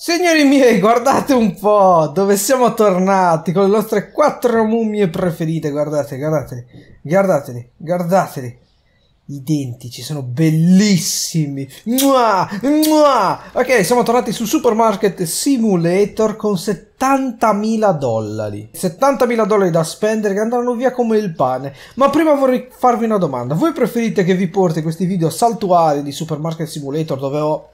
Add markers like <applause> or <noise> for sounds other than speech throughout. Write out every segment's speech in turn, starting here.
Signori miei, guardate un po' dove siamo tornati con le nostre quattro mummie preferite. Guardate, guardate, guardateli, guardateli. I dentici sono bellissimi. Mua, mua. Ok, siamo tornati su Supermarket Simulator con 70 70.000 dollari. 70.000 dollari da spendere che andranno via come il pane. Ma prima vorrei farvi una domanda. Voi preferite che vi porti questi video saltuari di Supermarket Simulator dove ho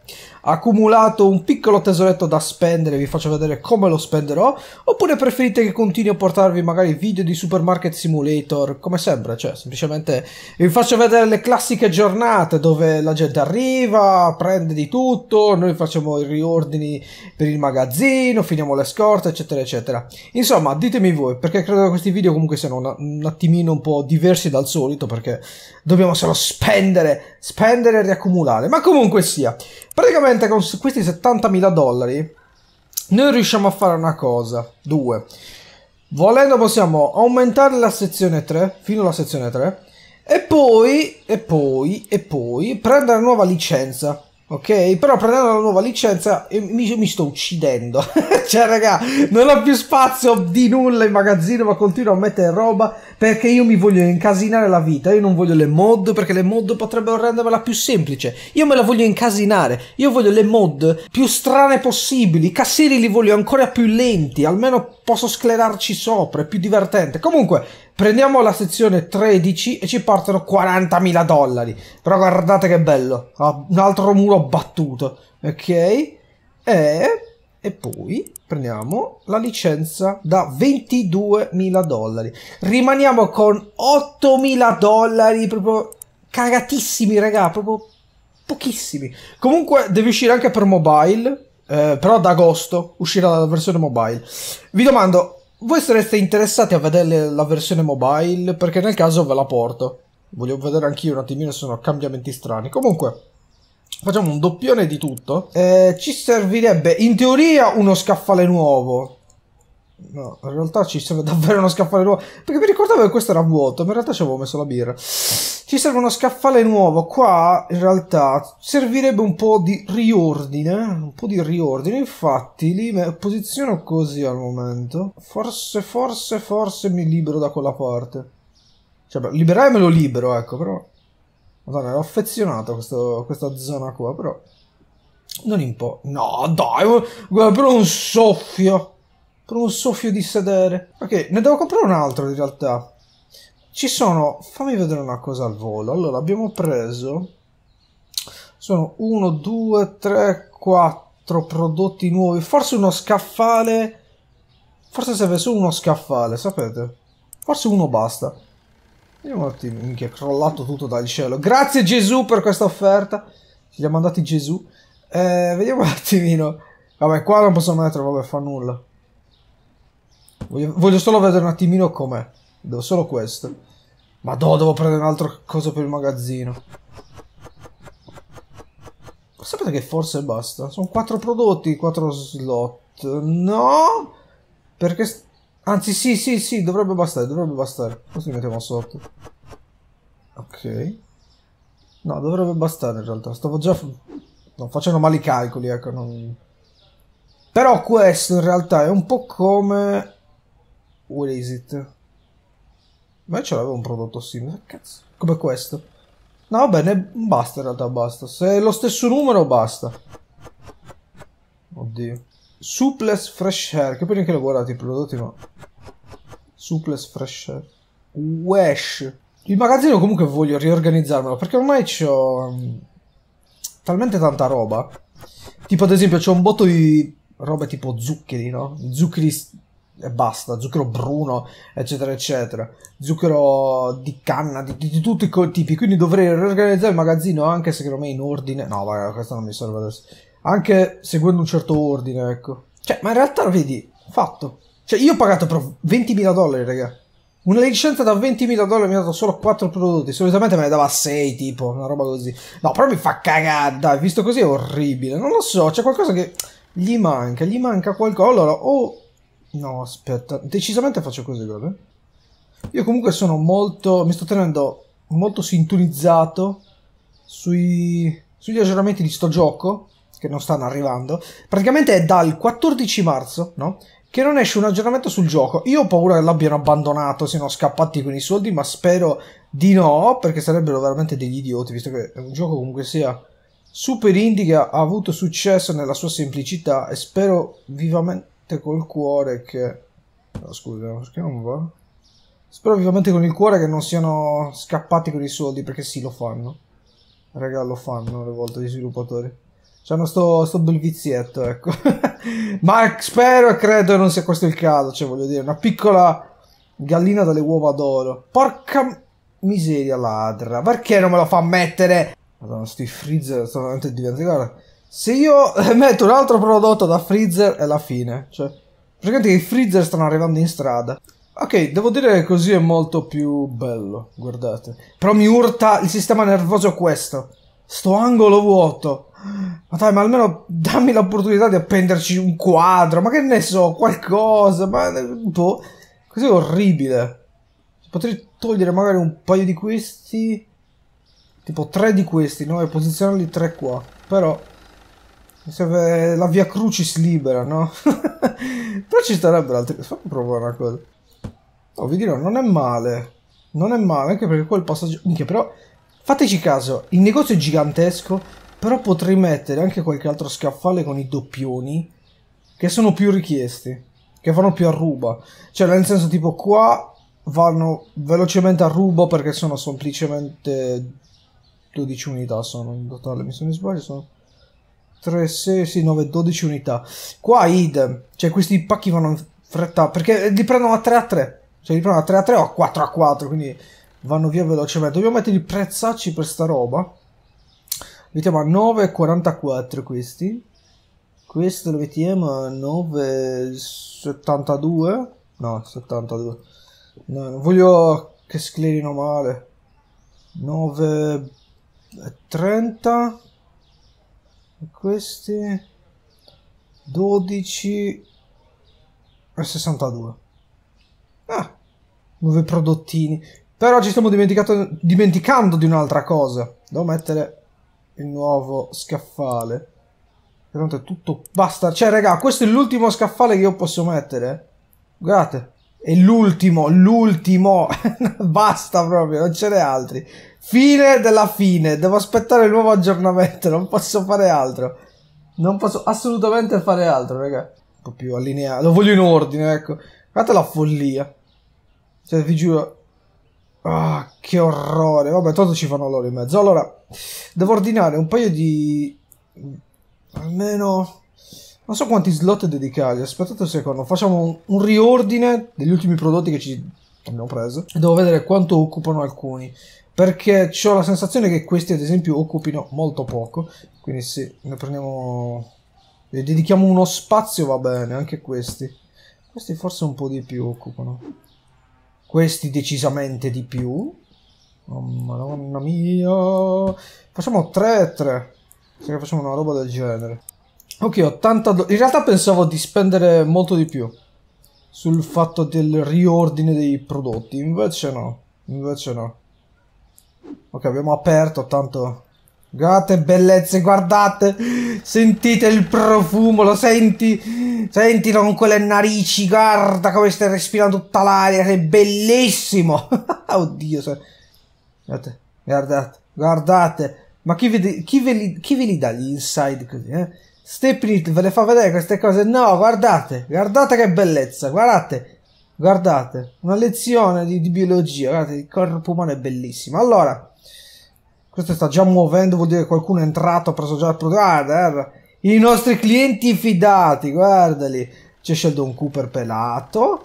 accumulato un piccolo tesoretto da spendere vi faccio vedere come lo spenderò? Oppure preferite che continui a portarvi magari video di Supermarket Simulator come sempre? Cioè semplicemente vi faccio vedere le classiche giornate dove la gente arriva, prende di tutto, noi facciamo i riordini per il magazzino, finiamo le scorte porta, eccetera, eccetera. Insomma, ditemi voi, perché credo che questi video comunque siano un, un attimino un po' diversi dal solito, perché dobbiamo solo spendere, spendere e riaccumulare. Ma comunque sia, praticamente con questi 70.000 dollari noi riusciamo a fare una cosa, due. Volendo possiamo aumentare la sezione 3, fino alla sezione 3, e poi, e poi, e poi, prendere nuova licenza. Ok, però prendendo la nuova licenza eh, mi, mi sto uccidendo. <laughs> cioè, raga, non ho più spazio di nulla in magazzino, ma continuo a mettere roba perché io mi voglio incasinare la vita. Io non voglio le mod perché le mod potrebbero rendermela più semplice. Io me la voglio incasinare. Io voglio le mod più strane possibili. I cassieri li voglio ancora più lenti, almeno posso sclerarci sopra, è più divertente. Comunque, prendiamo la sezione 13 e ci partono 40.000 dollari. Però guardate che bello, ah, un altro muro battuto, ok? E, e poi prendiamo la licenza da 22.000 dollari. Rimaniamo con 8.000 dollari, proprio cagatissimi, raga, proprio pochissimi. Comunque deve uscire anche per mobile, eh, però ad agosto uscirà la versione mobile. Vi domando, voi sareste interessati a vedere la versione mobile? Perché nel caso ve la porto. Voglio vedere anch'io un attimino se sono cambiamenti strani. Comunque, facciamo un doppione di tutto. Eh, ci servirebbe in teoria uno scaffale nuovo. No, in realtà ci serve davvero uno scaffale nuovo. Perché mi ricordavo che questo era vuoto, ma in realtà ci avevo messo la birra. Ci serve uno scaffale nuovo. Qua, in realtà, servirebbe un po' di riordine. Un po' di riordine. Infatti, li posiziono così al momento. Forse, forse, forse mi libero da quella parte. Cioè, beh, liberare libero, ecco, però... Madonna, ero affezionato a questo, questa zona qua, però... Non importa. No, dai, guarda, però un soffio con un soffio di sedere. Ok, ne devo comprare un altro in realtà. Ci sono, fammi vedere una cosa al volo. Allora, abbiamo preso, sono 1, 2, 3, 4 prodotti nuovi. Forse uno scaffale, forse serve solo uno scaffale, sapete? Forse uno basta. Vediamo un attimo, minchia, è crollato tutto dal cielo. Grazie Gesù per questa offerta. Ci ha mandati Gesù. Eh, vediamo un attimino. Vabbè, qua non posso mettere, vabbè, fa nulla. Voglio, voglio solo vedere un attimino com'è. Devo solo questo. Ma do, devo prendere un'altra cosa per il magazzino. Sapete che forse basta? Sono quattro prodotti, quattro slot. No? Perché... Anzi, sì, sì, sì, dovrebbe bastare, dovrebbe bastare. Questo li mettiamo sotto. Ok. No, dovrebbe bastare in realtà. Stavo già... No, facendo male i calcoli, ecco. Non... Però questo in realtà è un po' come... What is it? Ma io ce l'avevo un prodotto simile, cazzo. Come questo. No, vabbè, ne... basta in realtà, basta. Se è lo stesso numero, basta. Oddio. Suples Fresh Air. che poi neanche l'ho guardato i prodotti, ma... Suples Fresh Air. Wesh. Il magazzino comunque voglio riorganizzarmelo, perché ormai c'ho... Mm, talmente tanta roba. Tipo, ad esempio, c'ho un botto di roba tipo zuccheri, no? Zuccheri e basta, zucchero bruno, eccetera, eccetera, zucchero di canna, di, di, di tutti i tipi, quindi dovrei riorganizzare il magazzino anche secondo me in ordine, no vabbè, questo non mi serve adesso, anche seguendo un certo ordine, ecco. Cioè, ma in realtà, vedi, fatto. Cioè, io ho pagato per 20.000 dollari, raga. Una licenza da 20.000 dollari mi ha dato solo 4 prodotti, solitamente me ne dava 6, tipo, una roba così. No, però mi fa cagare, dai, visto così è orribile. Non lo so, c'è qualcosa che gli manca, gli manca qualcosa. Allora, o... Oh, No, aspetta, decisamente faccio così, guarda. Io comunque sono molto, mi sto tenendo molto sintonizzato sui, sugli aggiornamenti di sto gioco, che non stanno arrivando. Praticamente è dal 14 marzo, no? Che non esce un aggiornamento sul gioco. Io ho paura che l'abbiano abbandonato, siano scappati con i soldi, ma spero di no, perché sarebbero veramente degli idioti, visto che è un gioco comunque sia super indie che ha avuto successo nella sua semplicità e spero vivamente te col cuore che... Oh, scusa, perché non va? Spero vivamente con il cuore che non siano scappati per i soldi, perché sì, lo fanno. Raga, lo fanno le volte gli sviluppatori. C'hanno sto, sto bel vizietto, ecco. <laughs> Ma spero e credo non sia questo il caso, cioè voglio dire, una piccola gallina dalle uova d'oro. Porca miseria ladra, perché non me lo fa mettere? Madonna, sti freezer stanno veramente diventando... Se io <laughs> metto un altro prodotto da freezer è la fine. Cioè, praticamente i freezer stanno arrivando in strada. Ok, devo dire che così è molto più bello, guardate. Però mi urta il sistema nervoso questo. Sto angolo vuoto. Ma dai, ma almeno dammi l'opportunità di appenderci un quadro, ma che ne so, qualcosa, ma... un boh, po'. così è orribile. Potrei togliere magari un paio di questi... Tipo tre di questi, no? E posizionarli tre qua. Però... Mi cioè, serve eh, la via crucis libera, no? <laughs> Però ci sarebbero altri... Fammi provare una cosa. No, vi dirò, non è male. Non è male, anche perché quel passaggio... Minchia, però... Fateci caso, il negozio è gigantesco, però potrei mettere anche qualche altro scaffale con i doppioni, che sono più richiesti, che vanno più a ruba. Cioè, nel senso, tipo, qua vanno velocemente a ruba perché sono semplicemente 12 unità, sono in totale, mi sono sbagliato, sono... 3, 6, sì, 9, 12 unità. Qua idem. cioè questi pacchi vanno in fretta, perché li prendono a 3 a 3. Cioè li prendono a 3 a 3 o a 4 a 4, quindi vanno via velocemente. Dobbiamo mettere i prezzacci per sta roba. Mettiamo a 9 44 questi. Questo lo mettiamo a 9,72. No, 72. No, non voglio che sclerino male. 9 30 questi 12 e 62 ah, nuovi prodottini però ci stiamo dimenticando di un'altra cosa devo mettere il nuovo scaffale è tutto basta cioè raga questo è l'ultimo scaffale che io posso mettere guardate e l'ultimo, l'ultimo, <laughs> basta proprio, non ce n'è altri. Fine della fine, devo aspettare il nuovo aggiornamento, non posso fare altro. Non posso assolutamente fare altro, raga. Un po' più allineato, lo voglio in ordine, ecco. Guardate la follia. Cioè, vi giuro, Ah, che orrore. Vabbè, tanto ci fanno loro in mezzo. Allora, devo ordinare un paio di... Almeno... Non so quanti slot dedicati, aspettate un secondo, facciamo un, un riordine degli ultimi prodotti che ci abbiamo preso e devo vedere quanto occupano alcuni, perché ho la sensazione che questi ad esempio occupino molto poco, quindi se ne prendiamo... ne dedichiamo uno spazio va bene, anche questi. Questi forse un po' di più occupano. Questi decisamente di più. Oh, madonna mia! Facciamo 3 e 3. Se facciamo una roba del genere. Ok, 80 In realtà pensavo di spendere molto di più sul fatto del riordine dei prodotti, invece no, invece no. Ok, abbiamo aperto, tanto... Guardate bellezze, guardate! Sentite il profumo, lo senti? Senti con quelle narici, guarda come stai respirando tutta l'aria, Che bellissimo! <laughs> Oddio, se... guardate, guardate, guardate! Ma chi, vede, chi, ve li, chi ve li dà gli inside così, eh? Step It ve le fa vedere queste cose. No, guardate, guardate che bellezza, guardate, guardate, una lezione di, di biologia, guardate, il corpo umano è bellissimo. Allora, questo sta già muovendo, vuol dire che qualcuno è entrato, ha preso già il prodotto. Guarda, eh, i nostri clienti fidati, guardali. C'è Sheldon Cooper pelato.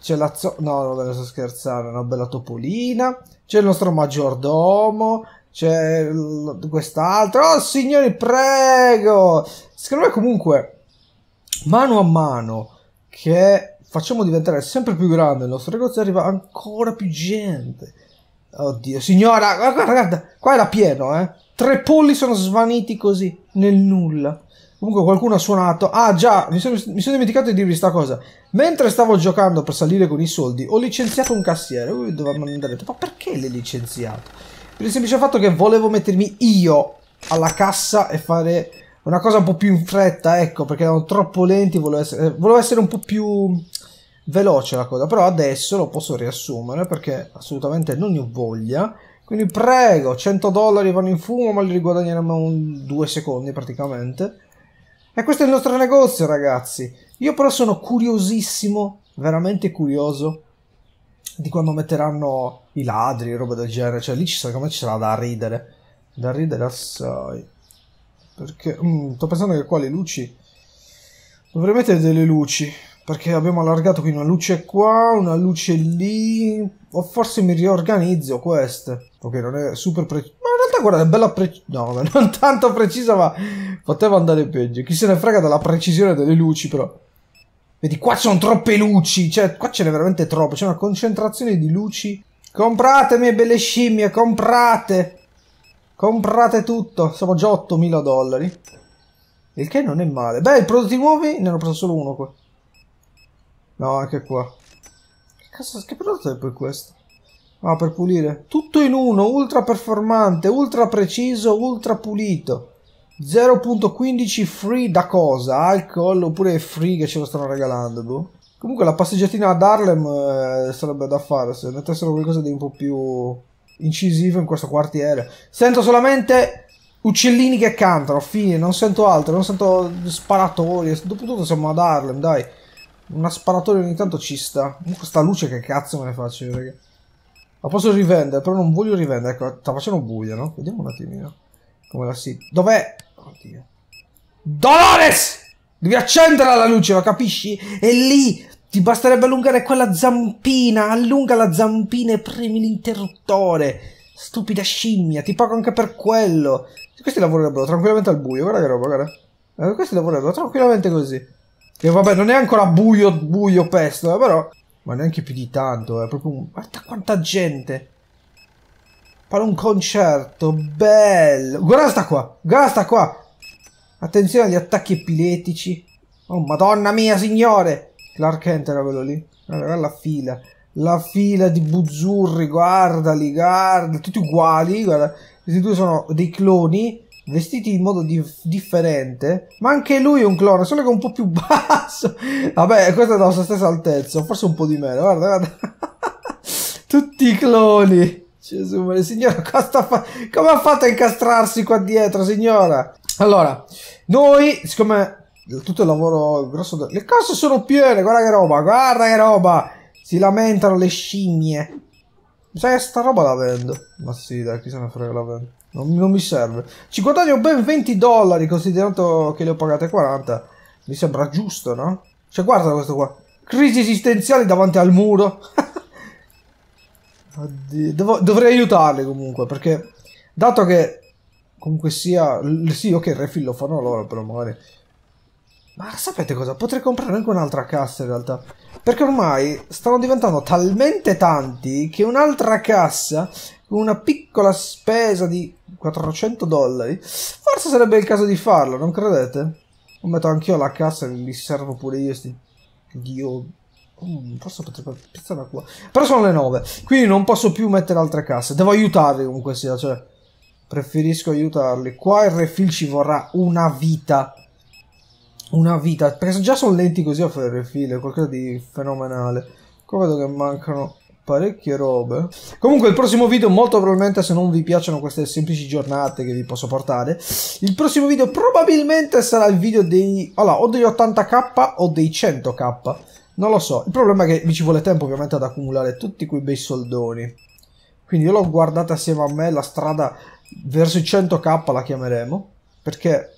C'è la... Zo- no, non ve so scherzare, una bella topolina. C'è il nostro maggiordomo c'è quest'altro. Oh, signori, prego! Secondo me, comunque, mano a mano che facciamo diventare sempre più grande il nostro negozio, arriva ancora più gente. Oddio, signora, guarda, guarda, qua era pieno, eh. Tre polli sono svaniti così, nel nulla. Comunque qualcuno ha suonato. Ah già, mi sono, mi sono dimenticato di dirvi sta cosa. Mentre stavo giocando per salire con i soldi, ho licenziato un cassiere. Voi dovevano andare. Ma perché l'hai licenziato? Per il semplice fatto che volevo mettermi io alla cassa e fare una cosa un po' più in fretta, ecco, perché erano troppo lenti, volevo essere, volevo essere un po' più veloce la cosa, però adesso lo posso riassumere perché assolutamente non ne ho voglia. Quindi prego, 100 dollari vanno in fumo, ma li riguadagneremo un, due secondi praticamente. E questo è il nostro negozio, ragazzi. Io però sono curiosissimo, veramente curioso, di quando metteranno i ladri, roba del genere, cioè lì ci sarà, come ci sarà da ridere, da ridere assai. Perché mm, sto pensando che qua le luci dovrei mettere delle luci, perché abbiamo allargato qui una luce qua, una luce lì, o forse mi riorganizzo queste. Ok, non è super preciso. Ma in realtà guarda, è bella precisa. No, <laughs> non tanto precisa, ma poteva andare peggio. Chi se ne frega della precisione delle luci, però. Vedi, qua ci sono troppe luci, cioè qua ce n'è veramente troppe, c'è una concentrazione di luci. Comprate, mie belle scimmie, comprate! Comprate tutto, siamo già 8.000 dollari. Il che non è male. Beh, i prodotti nuovi ne hanno preso solo uno qua. No, anche qua. Che, cazzo, che prodotto è poi questo? Ah, per pulire. Tutto in uno, ultra performante, ultra preciso, ultra pulito. 0.15 free da cosa? Alcol oppure free che ce lo stanno regalando, boh. Comunque la passeggiatina ad Harlem eh, sarebbe da fare se mettessero qualcosa di un po' più incisivo in questo quartiere. Sento solamente uccellini che cantano, fine, non sento altro, non sento sparatorie. Dopotutto siamo ad Harlem, dai. Una sparatoria ogni tanto ci sta. Comunque sta luce che cazzo me ne faccio, raga. La posso rivendere, però non voglio rivendere. Ecco, sta facendo buio, no? Vediamo un attimino. Come la si... Dov'è? Oddio. Dolores! Devi accendere la luce, lo capisci? E lì ti basterebbe allungare quella zampina. Allunga la zampina e premi l'interruttore. Stupida scimmia, ti pago anche per quello. Questi lavorerebbero tranquillamente al buio, guarda che roba, guarda. Eh, questi lavorerebbero tranquillamente così. Che vabbè, non è ancora buio, buio pesto, eh, però... Ma neanche più di tanto, è eh, proprio Guarda quanta gente! Fare un concerto, bello. Guarda sta qua, guarda sta qua. Attenzione agli attacchi epiletici. Oh, madonna mia, signore. Clark Kent era quello lì. Guarda, la fila. La fila di buzzurri, guardali, guarda. Tutti uguali, guarda. Questi due sono dei cloni vestiti in modo dif differente, ma anche lui è un clone, solo che è un po' più <laughs> basso. Vabbè, questo è della sua stessa altezza, forse un po' di meno, guarda, guarda. <laughs> Tutti i cloni. Gesù, ma signora, <laughs> fa- come ha fatto a incastrarsi qua dietro, signora? Allora, noi, siccome tutto il lavoro grosso... Le casse sono piene, guarda che roba, guarda che roba! Si lamentano le scimmie. Mi sa che sta roba la vendo. Ma sì, dai, chi se ne frega la vendo. Non, non mi serve. Ci guadagno ben 20 dollari, considerato che le ho pagate 40. Mi sembra giusto, no? Cioè, guarda questo qua. Crisi esistenziale davanti al muro. <laughs> Oddio. Devo, dovrei aiutarli comunque, perché dato che comunque sia... Sì, ok, il refill lo fanno loro, però magari... Ma sapete cosa? Potrei comprare anche un'altra cassa in realtà. Perché ormai stanno diventando talmente tanti che un'altra cassa con una piccola spesa di 400 dollari forse sarebbe il caso di farlo, non credete? Lo metto anch'io la cassa, mi servo pure io sti... Dio... Mm, forse potrebbe pizzare la qua. Però sono le 9. Quindi non posso più mettere altre casse. Devo aiutarli comunque sia. Cioè, preferisco aiutarli. Qua il refill ci vorrà una vita. Una vita. Perché già sono lenti così a fare il refill. È qualcosa di fenomenale. Qua vedo che mancano parecchie robe. Comunque il prossimo video molto probabilmente se non vi piacciono queste semplici giornate che vi posso portare, il prossimo video probabilmente sarà il video dei... Allora, o degli 80k o dei 100k. Non lo so, il problema è che mi ci vuole tempo ovviamente ad accumulare tutti quei bei soldoni. Quindi io l'ho guardata assieme a me la strada verso i 100k la chiameremo, perché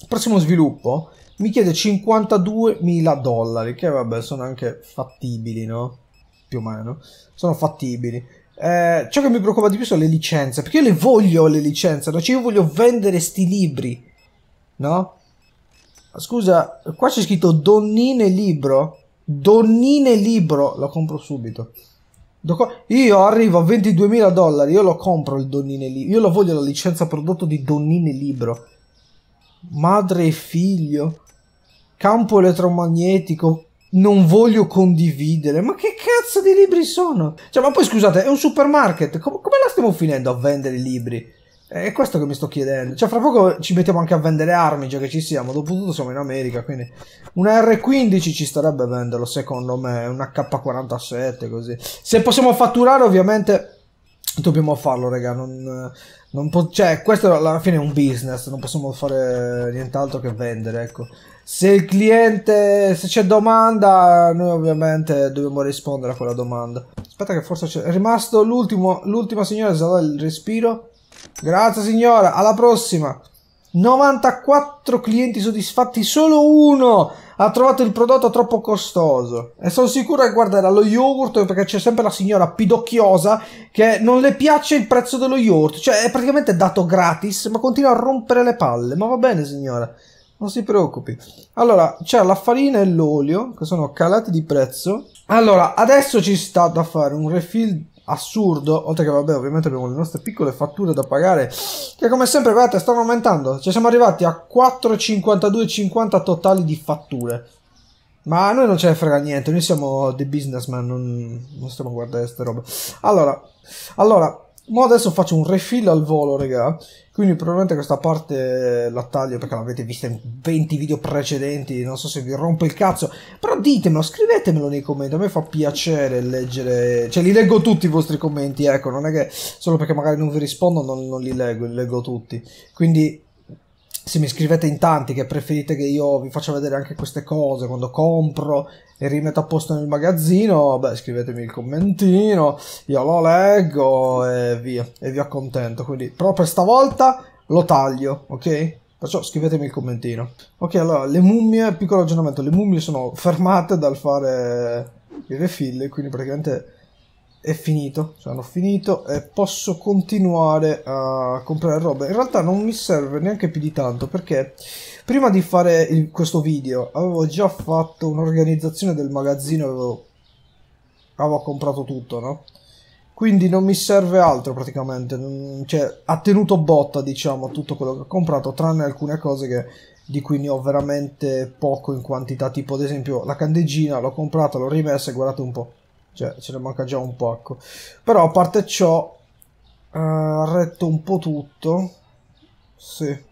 il prossimo sviluppo mi chiede 52.000 dollari, che vabbè sono anche fattibili, no? Più o meno, sono fattibili. Eh, ciò che mi preoccupa di più sono le licenze, perché io le voglio le licenze, no? cioè io voglio vendere sti libri, no? Scusa, qua c'è scritto Donnine Libro. Donnine Libro, lo compro subito. Io arrivo a 22.000 dollari, io lo compro il Donnine Libro. Io lo voglio la licenza prodotto di Donnine Libro. Madre e figlio. Campo elettromagnetico. Non voglio condividere. Ma che cazzo di libri sono? Cioè, ma poi scusate, è un supermarket. Com come la stiamo finendo a vendere i libri? È questo che mi sto chiedendo. Cioè, fra poco ci mettiamo anche a vendere armi, già che ci siamo. Dopotutto siamo in America, quindi una R15 ci starebbe a venderlo, secondo me. Una K47, così. Se possiamo fatturare, ovviamente, dobbiamo farlo, raga. Non, non cioè, questo alla fine è un business, non possiamo fare nient'altro che vendere, ecco. Se il cliente, se c'è domanda, noi ovviamente dobbiamo rispondere a quella domanda. Aspetta che forse c'è... È rimasto l'ultimo, l'ultima signora, si il respiro. Grazie signora, alla prossima. 94 clienti soddisfatti, solo uno ha trovato il prodotto troppo costoso. E sono sicuro che guarderà lo yogurt perché c'è sempre la signora pidocchiosa che non le piace il prezzo dello yogurt. Cioè è praticamente dato gratis ma continua a rompere le palle. Ma va bene signora, non si preoccupi. Allora c'è la farina e l'olio che sono calati di prezzo. Allora adesso ci sta da fare un refill assurdo, oltre che vabbè ovviamente abbiamo le nostre piccole fatture da pagare che come sempre guardate stanno aumentando, ci siamo arrivati a 4,52,50 totali di fatture. Ma a noi non ce ne frega niente, noi siamo dei businessman, non, non stiamo a guardare queste robe. Allora, allora ma adesso faccio un refill al volo, raga. Quindi probabilmente questa parte la taglio perché l'avete vista in 20 video precedenti. Non so se vi rompo il cazzo. Però ditemelo, scrivetemelo nei commenti. A me fa piacere leggere. Cioè, li leggo tutti i vostri commenti, ecco. Non è che solo perché magari non vi rispondo non, non li leggo, li leggo tutti. Quindi se mi scrivete in tanti che preferite che io vi faccia vedere anche queste cose quando compro e rimetto a posto nel magazzino, beh, scrivetemi il commentino, io lo leggo e via, e vi accontento. Quindi, proprio stavolta lo taglio, ok? Perciò scrivetemi il commentino. Ok, allora, le mummie, piccolo aggiornamento, le mummie sono fermate dal fare i refill, quindi praticamente è finito, cioè hanno finito e posso continuare a comprare robe. In realtà non mi serve neanche più di tanto perché prima di fare il, questo video avevo già fatto un'organizzazione del magazzino, avevo, avevo comprato tutto, no? Quindi non mi serve altro praticamente, non, cioè ha tenuto botta diciamo tutto quello che ho comprato tranne alcune cose che di cui ne ho veramente poco in quantità, tipo ad esempio la candeggina, l'ho comprata, l'ho rimessa e guardate un po' cioè ce ne manca già un pacco però a parte ciò eh, ha uh, retto un po' tutto sì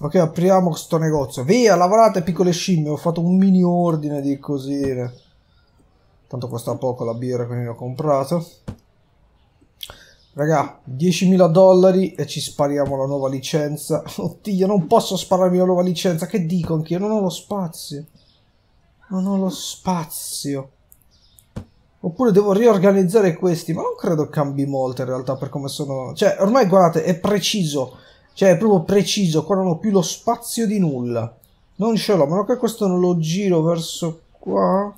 ok apriamo questo negozio via lavorate piccole scimmie ho fatto un mini ordine di cosine tanto costa poco la birra quindi l'ho comprato Raga, 10.000 dollari e ci spariamo la nuova licenza. <laughs> Oddio, non posso spararmi la nuova licenza. Che dico anch'io? Non ho lo spazio. Non ho lo spazio. Oppure devo riorganizzare questi, ma non credo cambi molto in realtà per come sono... Cioè, ormai guardate, è preciso. Cioè, è proprio preciso, qua non ho più lo spazio di nulla. Non ce l'ho, ma che questo non lo giro verso qua...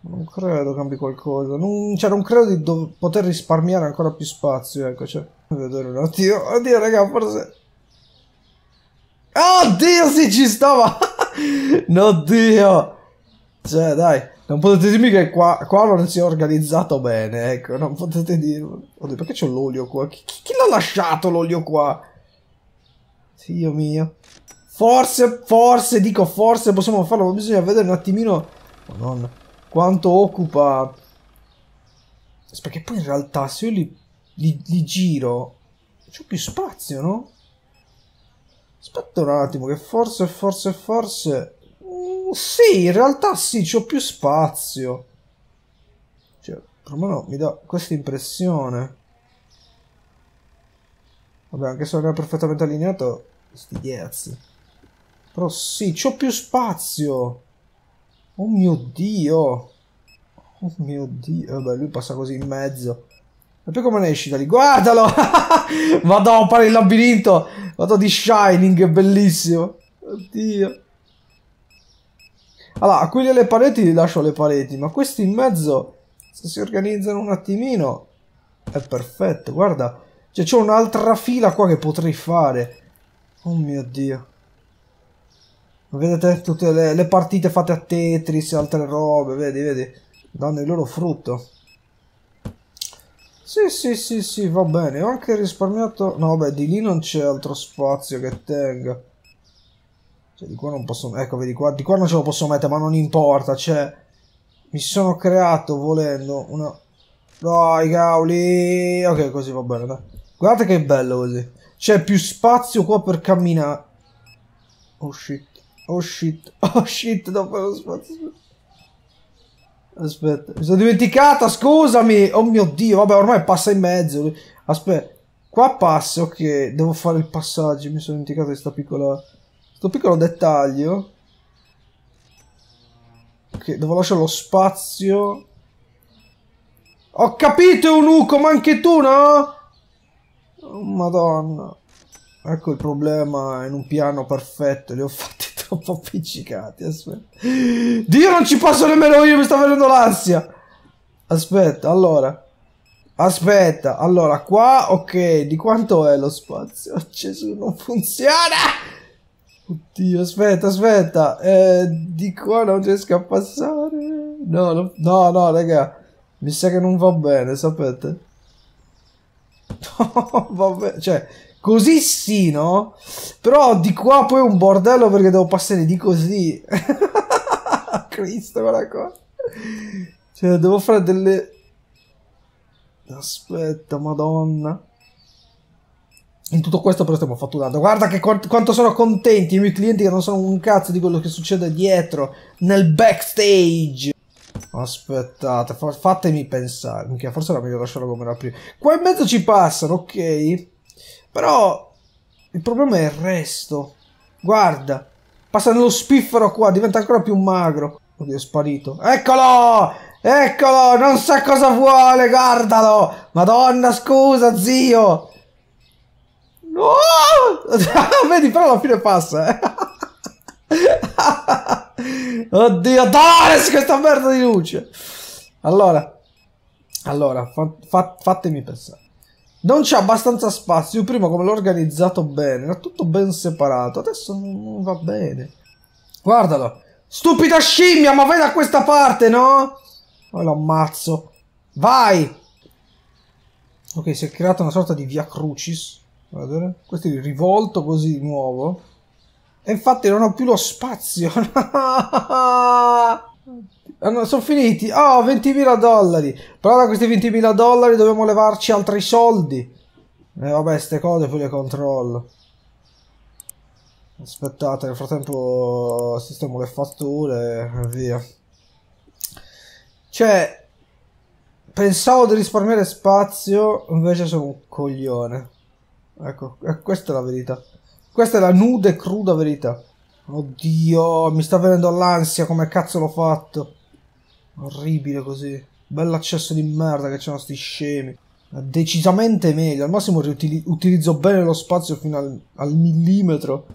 Non credo cambi qualcosa. Non, cioè, non credo di poter risparmiare ancora più spazio, ecco, cioè... Vedere un attimo. Oddio, raga, forse... Oddio, si sì, ci stava! no, <laughs> Dio! Cioè, dai. Non potete dirmi che qua, qua, non si è organizzato bene, ecco, non potete dirlo. Oddio, perché c'è l'olio qua? Chi, chi, l'ha lasciato l'olio qua? Dio mio. Forse, forse, dico forse possiamo farlo, ma bisogna vedere un attimino... Madonna. Quanto occupa... Perché poi in realtà se io li, li, li giro... C'è più spazio, no? Aspetta un attimo, che forse, forse, forse... Sì, in realtà sì, c'ho più spazio. Cioè, perlomeno mi dà questa impressione. Vabbè, anche se non è perfettamente allineato, sti diazzi. Però sì, c'ho più spazio. Oh mio Dio. Oh mio Dio. Vabbè, lui passa così in mezzo. E poi come ne esci da lì? Guardalo! Vado <laughs> a fare il labirinto! Vado di Shining, bellissimo! Oddio. Allora, quelli alle pareti li lascio alle pareti, ma questi in mezzo, se si organizzano un attimino, è perfetto, guarda. Cioè, c'è un'altra fila qua che potrei fare. Oh mio Dio. Vedete tutte le, le partite fatte a Tetris e altre robe, vedi, vedi. Danno il loro frutto. Sì, sì, sì, sì, va bene. Ho anche risparmiato... No, beh, di lì non c'è altro spazio che tenga. Cioè, di qua non posso... Ecco, vedi qua, di qua non ce lo posso mettere, ma non importa, cioè... Mi sono creato, volendo, una... Dai, cavoli! Ok, così va bene, dai. Guardate che bello così. C'è più spazio qua per camminare. Oh shit. Oh shit. <laughs> Oh shit, dopo lo spazio. Aspetta, mi sono dimenticata, scusami. Oh mio Dio, vabbè, ormai passa in mezzo. Aspetta, qua passo, ok. Devo fare il passaggio, mi sono dimenticato di sta piccola questo piccolo dettaglio che devo lasciare lo spazio ho capito Eunuco ma anche tu no? Oh, madonna ecco il problema in un piano perfetto li ho fatti <laughs> troppo appiccicati aspetta Dio non ci posso nemmeno io mi sta venendo l'ansia aspetta allora aspetta allora qua ok di quanto è lo spazio <laughs> Gesù non funziona Oddio, aspetta, aspetta. Eh, di qua non riesco a passare. No, no, no, no, raga. Mi sa che non va bene, sapete? <laughs> No, vabbè, cioè, così sì, no? Però di qua poi è un bordello perché devo passare di così. <laughs> Cristo, guarda qua. Cioè, devo fare delle... Aspetta, madonna in tutto questo però stiamo fatturando. Guarda che quanto sono contenti i miei clienti che non sanno un cazzo di quello che succede dietro, nel backstage. Aspettate, fatemi pensare. Minchia, forse era meglio lasciarlo come era prima. Qua in mezzo ci passano, ok. Però il problema è il resto. Guarda, passa nello spiffero qua, diventa ancora più magro. Oddio, è sparito. Eccolo! Eccolo! Non sa cosa vuole, guardalo! Madonna, scusa, zio! Oh! <laughs> Vedi, però alla fine passa. Eh? <laughs> Oddio, Doris, questa merda di luce. Allora, allora fa, fa, fatemi pensare. Non c'è abbastanza spazio. Io Prima, come l'ho organizzato bene, era tutto ben separato. Adesso non va bene. Guardalo. Stupida scimmia, ma vai da questa parte, no? Poi oh, lo ammazzo. Vai! Ok, si è creata una sorta di via crucis. Guardate. Questo è rivolto così nuovo. E infatti non ho più lo spazio. <laughs> Ah, sono finiti. Oh, ah, 20.000 dollari. Però da questi 20.000 dollari dobbiamo levarci altri soldi. E eh, vabbè, queste cose poi le controllo. Aspettate, nel frattempo sistemo le fatture e via. Cioè, pensavo di risparmiare spazio, invece sono un coglione. Ecco, eh, questa è la verità. Questa è la nuda e cruda verità. Oddio, mi sta venendo l'ansia, come cazzo l'ho fatto. Orribile così. Bell'accesso di merda che c'hanno sti scemi. Decisamente meglio, al massimo utilizzo bene lo spazio fino al, al millimetro.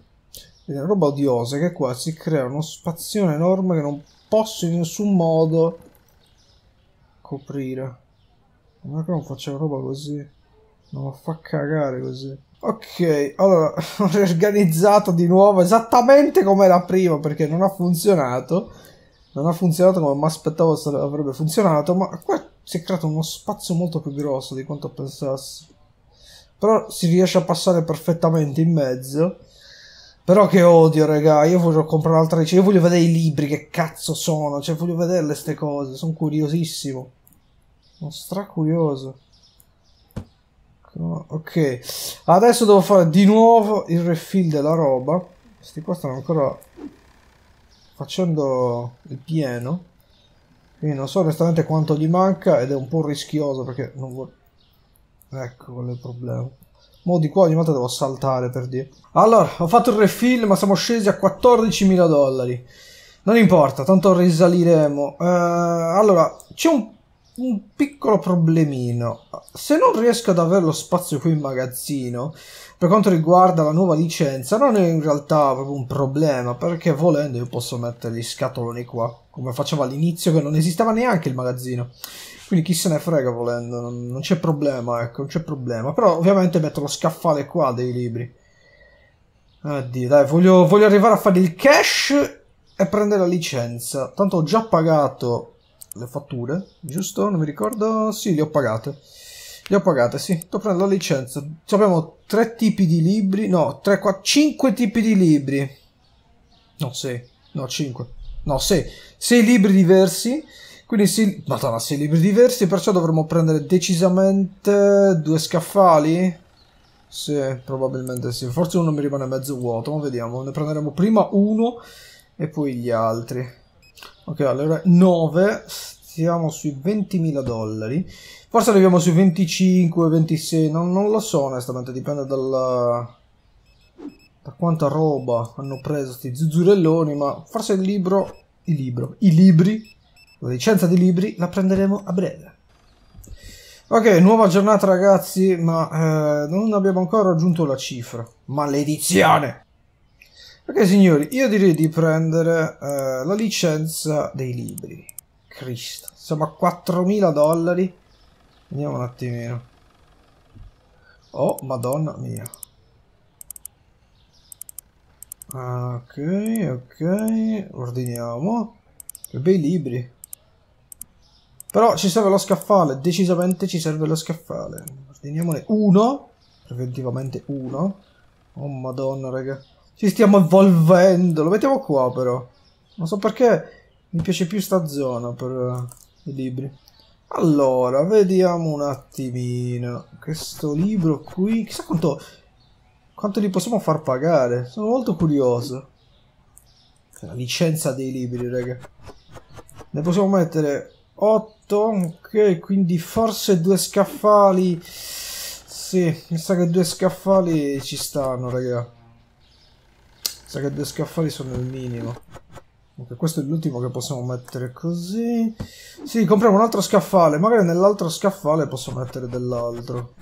È una roba odiosa che qua si crea uno spazio enorme che non posso in nessun modo coprire. Ma che non faccio una roba così? Non lo fa cagare così. Ok, allora <laughs> ho riorganizzato di nuovo esattamente come era prima perché non ha funzionato. Non ha funzionato come mi aspettavo avrebbe funzionato, ma qua si è creato uno spazio molto più grosso di quanto pensassi. Però si riesce a passare perfettamente in mezzo. Però che odio, raga, io voglio comprare un'altra cioè, io voglio vedere i libri, che cazzo sono, cioè voglio vederle queste cose, sono curiosissimo. Sono stracurioso ok adesso devo fare di nuovo il refill della roba questi qua stanno ancora facendo il pieno quindi non so onestamente quanto gli manca ed è un po' rischioso perché non vuole ecco qual è il problema Mo di qua ogni volta devo saltare per dire. Allora, ho fatto il refill ma siamo scesi a 14.000 dollari. Non importa, tanto risaliremo. Uh, allora, c'è un un piccolo problemino. Se non riesco ad avere lo spazio qui in magazzino, per quanto riguarda la nuova licenza, non è in realtà proprio un problema, perché volendo io posso mettere gli scatoloni qua, come facevo all'inizio che non esisteva neanche il magazzino. Quindi chi se ne frega volendo, non, non c'è problema, ecco, non c'è problema. Però ovviamente metto lo scaffale qua dei libri. Oddio, dai, voglio, voglio arrivare a fare il cash e prendere la licenza. Tanto ho già pagato le fatture, giusto? Non mi ricordo. Sì, le ho pagate. Le ho pagate, sì. Sto prendendo la licenza. Abbiamo tre tipi di libri. No, tre, quattro, cinque tipi di libri. No, sei. No, cinque. No, sei. Sei libri diversi. Quindi sì, madonna, sei libri diversi, perciò dovremmo prendere decisamente due scaffali. Sì, probabilmente sì. Forse uno mi rimane mezzo vuoto, ma vediamo. Ne prenderemo prima uno e poi gli altri. Ok, allora 9 siamo sui 20.000 dollari. Forse arriviamo sui 25, 26, non, non lo so onestamente, dipende dalla... da quanta roba hanno preso questi zuzzurelloni, ma forse il libro, il libro, i libri, la licenza di libri la prenderemo a breve. Ok, nuova giornata ragazzi, ma eh, non abbiamo ancora raggiunto la cifra. Maledizione! Ok signori, io direi di prendere eh, la licenza dei libri. Cristo. Insomma, 4.000 dollari. Vediamo un attimino. Oh, madonna mia. Ok, ok. Ordiniamo. Che bei libri. Però ci serve lo scaffale. Decisamente ci serve lo scaffale. Ordiniamone uno. Preventivamente uno. Oh, madonna, raga. Ci stiamo evolvendo. Lo mettiamo qua, però. Non so perché mi piace più sta zona per eh, i libri. Allora, vediamo un attimino. Questo libro qui... Chissà quanto... Quanto li possiamo far pagare? Sono molto curioso. La licenza dei libri, raga. Ne possiamo mettere 8. Ok, quindi forse due scaffali... Sì, mi sa che due scaffali ci stanno, raga. Mi sa che due scaffali sono il minimo. Okay, questo è l'ultimo che possiamo mettere così. Sì, compriamo un altro scaffale. Magari nell'altro scaffale posso mettere dell'altro.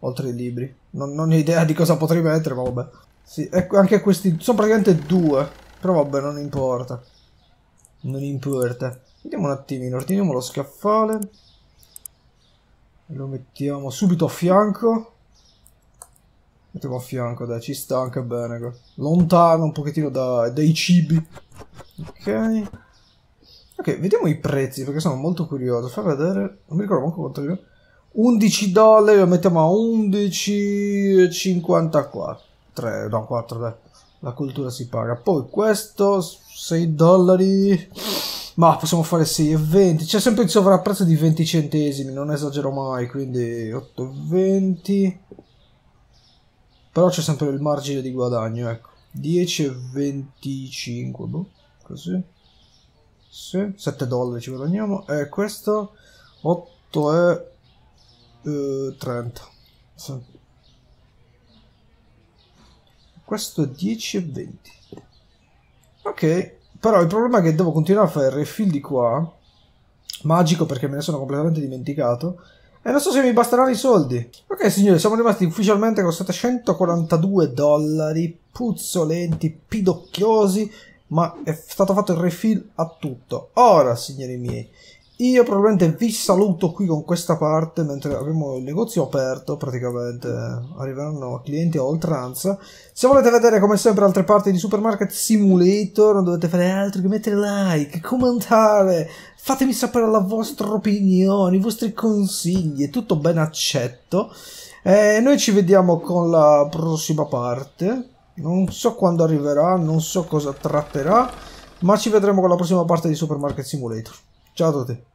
Oltre ai libri. Non, non, ho idea di cosa potrei mettere, ma vabbè. Sì, ecco, anche questi... Sono praticamente due. Però vabbè, non importa. Non importa. Vediamo un attimino. Ordiniamo lo scaffale. Lo mettiamo subito a fianco. Mettiamo a fianco, dai. Ci sta anche bene. Lontano un pochettino da, dai cibi. Ok. Ok, vediamo i prezzi perché sono molto curioso. Fa vedere, non mi ricordo manco quanto io. 11 dollari, lo mettiamo a 11,54. 3, no, 4, dai. La cultura si paga. Poi questo, 6 dollari. Ma possiamo fare 6,20. C'è sempre il sovrapprezzo di 20 centesimi, non esagero mai, quindi 8,20. Però c'è sempre il margine di guadagno, ecco. 10 e 25, boh, così. Sì, 7 dollari ci guadagniamo. E questo 8 e eh, 30. Sì. Questo è 10 e 20. Ok, però il problema è che devo continuare a fare il refill di qua. Magico perché me ne sono completamente dimenticato. E non so se mi basteranno i soldi. Ok signori, siamo rimasti ufficialmente con 742 dollari, puzzolenti, pidocchiosi, ma è stato fatto il refill a tutto. Ora, signori miei, io probabilmente vi saluto qui con questa parte mentre avremo il negozio aperto, praticamente arriveranno clienti a oltranza. Se volete vedere come sempre altre parti di Supermarket Simulator non dovete fare altro che mettere like, commentare, fatemi sapere la vostra opinione, i vostri consigli, è tutto ben accetto. E noi ci vediamo con la prossima parte, non so quando arriverà, non so cosa tratterà, ma ci vedremo con la prossima parte di Supermarket Simulator. Ciao a tutti.